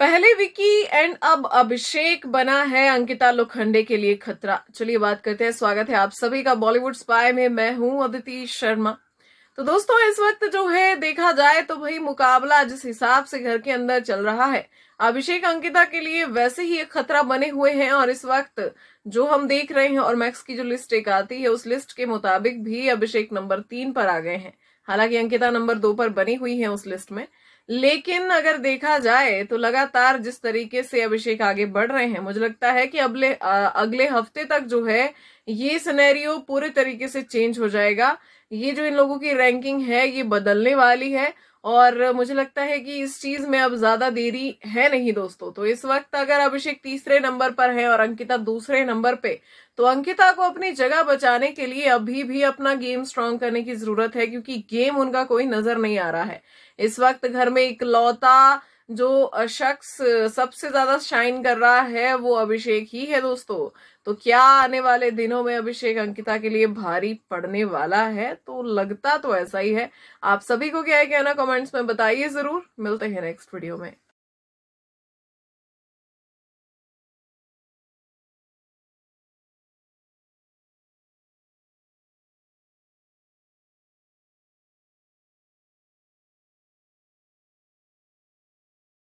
पहले विकी एंड अब अभिषेक बना है अंकिता लोखंडे के लिए खतरा चलिए बात करते हैं स्वागत है आप सभी का बॉलीवुड स्पाई में मैं हूं अदिति शर्मा तो दोस्तों इस वक्त जो है देखा जाए तो भाई मुकाबला जिस हिसाब से घर के अंदर चल रहा है अभिषेक अंकिता के लिए वैसे ही एक खतरा बने हुए हैं और इस वक्त जो हम देख रहे हैं और मैक्स की जो लिस्ट एक आती है उस लिस्ट के मुताबिक भी अभिषेक नंबर तीन पर आ गए हैं हालांकि अंकिता नंबर दो पर बनी हुई है उस लिस्ट में लेकिन अगर देखा जाए तो लगातार जिस तरीके से अभिषेक आगे बढ़ रहे हैं मुझे लगता है कि अगले अगले हफ्ते तक जो है ये सिनेरियो पूरे तरीके से चेंज हो जाएगा ये जो इन लोगों की रैंकिंग है ये बदलने वाली है और मुझे लगता है कि इस चीज में अब ज्यादा देरी है नहीं दोस्तों तो इस वक्त अगर अभिषेक तीसरे नंबर पर है और अंकिता दूसरे नंबर पे तो अंकिता को अपनी जगह बचाने के लिए अभी भी अपना गेम स्ट्रांग करने की जरूरत है क्योंकि गेम उनका कोई नजर नहीं आ रहा है इस वक्त घर में इकलौता जो शख्स सबसे ज्यादा शाइन कर रहा है वो अभिषेक ही है दोस्तों तो क्या आने वाले दिनों में अभिषेक अंकिता के लिए भारी पड़ने वाला है तो लगता तो ऐसा ही है आप सभी को क्या है कहना कमेंट्स में बताइए जरूर मिलते हैं नेक्स्ट वीडियो में